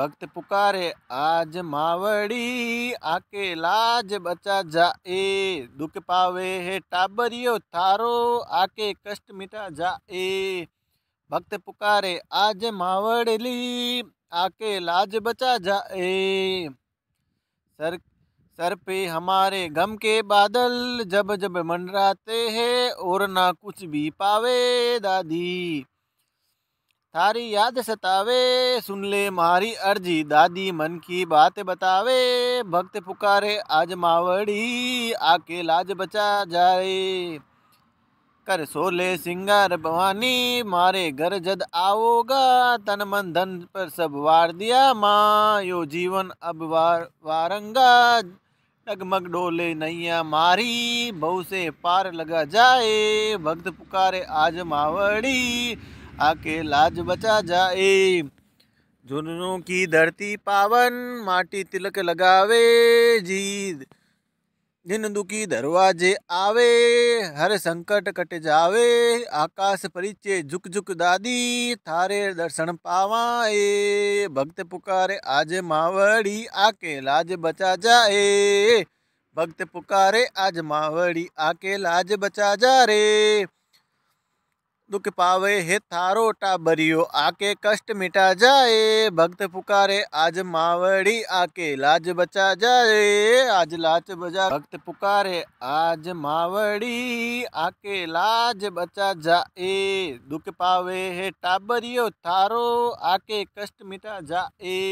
भक्त पुकारे आज मावड़ी आके लाज बचा जाए दुख पावे है टाबरियो थारो आके कष्ट मिटा जाए भक्त पुकारे आज मावड़ली आके लाज बचा जाए सर सर पे हमारे गम के बादल जब जब मंडराते हैं और ना कुछ भी पावे दादी थारी याद सतावे सुन ले मारी अर्जी दादी मन की बात बतावे भक्त पुकारे आज मावड़ी आके लाज बचा जाए कर सोले सिंगार भवानी मारे घर जद आओगा तन मन धन पर सब वार दिया माँ यो जीवन अब वार वारंगा डगमग डोले नैया मारी बहु से पार लगा जाए भक्त पुकारे आज मावड़ी आके लाज बचा जाए झुनझुनू की धरती पावन माटी तिलक लगावे जी दिन दुखी दरवाजे आवे हर संकट कट जावे आकाश परिचय झुक झुक दादी थारे दर्शन पावाए भक्त पुकारे आज मावड़ी आके लाज बचा जाए भक्त पुकारे आज मावड़ी आके लाज बचा जा रे दुख पावे है थारो टाबरियो आके कष्ट मिटा जाए भक्त पुकारे आज मावड़ी आके लाज बचा जाए आज लाज बजा भक्त पुकारे आज मावड़ी आके लाज बचा जाए दुख पावे है टाबरियो थारो आके कष्ट मिटा जाए